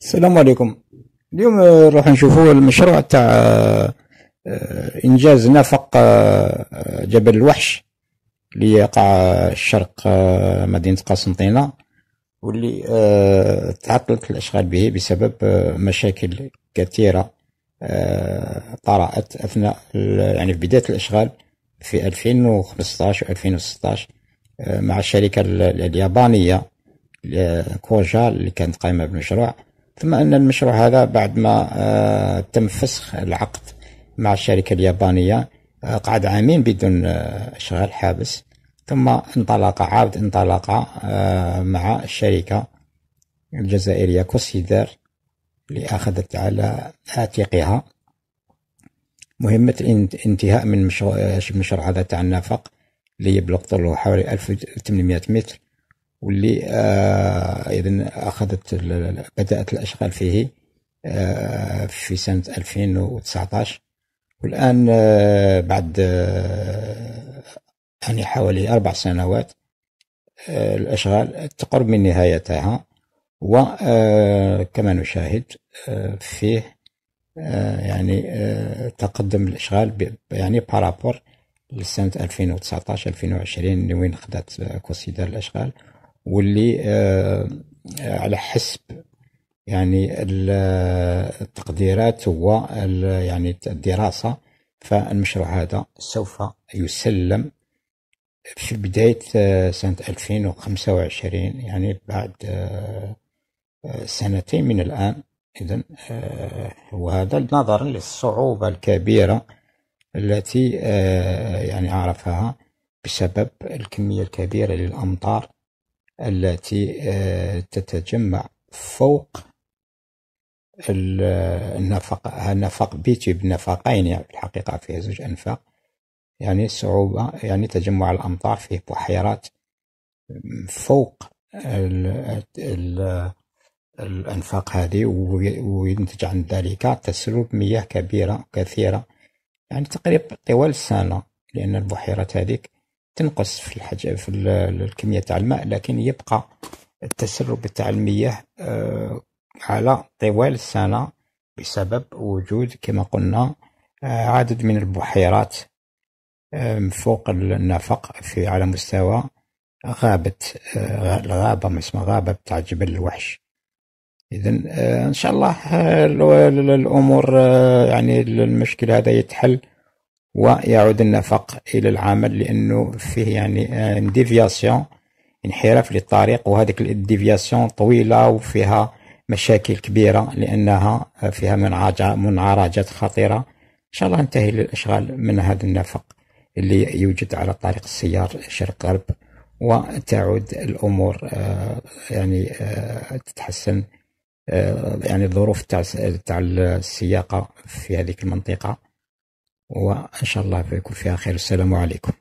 السلام عليكم اليوم نروح آه، نشوفوا المشروع تاع آه، آه، انجاز نفق جبل الوحش اللي يقع شرق مدينه قسنطينه واللي تعطلت الاشغال به بسبب مشاكل كثيره طرأت اثناء يعني في بدايه الاشغال في 2015 و 2016 مع الشركه اليابانيه كوجا اللي كانت قائمه بالمشروع ثم أن المشروع هذا بعد ما آه، تم فسخ العقد مع الشركة اليابانية آه، قعد عامين بدون آه، اشغال حابس ثم انطلق عاود انطلق مع الشركة الجزائرية كوسيدر اللي أخذت على عاتقها مهمة انتهاء من مشروع هذا تاع النفق اللي يبلغ طوله حوالي 1800 متر واللي آه، اذا اخذت بدات الاشغال فيه آه، في سنه 2019 والان آه، بعد يعني حوالي اربع سنوات الاشغال تقرب من نهايتها وكما نشاهد فيه يعني تقدم الاشغال يعني بارابور لسنه 2019 2020 وين خدات كوسيدر الاشغال واللي آه، على حسب يعني آه، التقديرات هو يعني الدراسة فالمشروع هذا سوف يسلم في بداية آه، سنة 2025 يعني بعد سنتين من الآن إذا وهذا نظرا للصعوبة الكبيرة التي يعني عرفها بسبب الكمية الكبيرة للأمطار التي آه، تتجمع فوق النفق نفق بيتي بنفقين يعني في الحقيقة فيها زوج أنفاق يعني صعوبة يعني تجمع الأمطار في بحيرات فوق الـ الـ الأنفاق هذه وينتج عن ذلك تسرب مياه كبيرة كثيرة يعني تقريبا طوال السنة لأن البحيرات هذيك تنقص في الحاجة في الكمية تاع الماء لكن يبقى التسرب تاع المياه على طوال السنة بسبب وجود كما قلنا آه، عدد من البحيرات فوق النفق في على مستوى غابة الغابة آه، ما اسمها غابة بتاع جبل الوحش إذا آه، إن شاء الله الأمور يعني المشكل هذا يتحل ويعود النفق الى العمل لانه فيه يعني ديفياسيون آه، انحراف للطريق وهذيك الديفياسيون طويله وفيها مشاكل كبيره لانها فيها منعرجات خطيره ان شاء الله انتهي للاشغال من هذا النفق اللي يوجد على طريق السيار شرق غرب وتعود الامور آه، يعني آه، تتحسن يعني الظروف تاع السياقه في هذه المنطقه وإن شاء الله يكون فيها خير السلام عليكم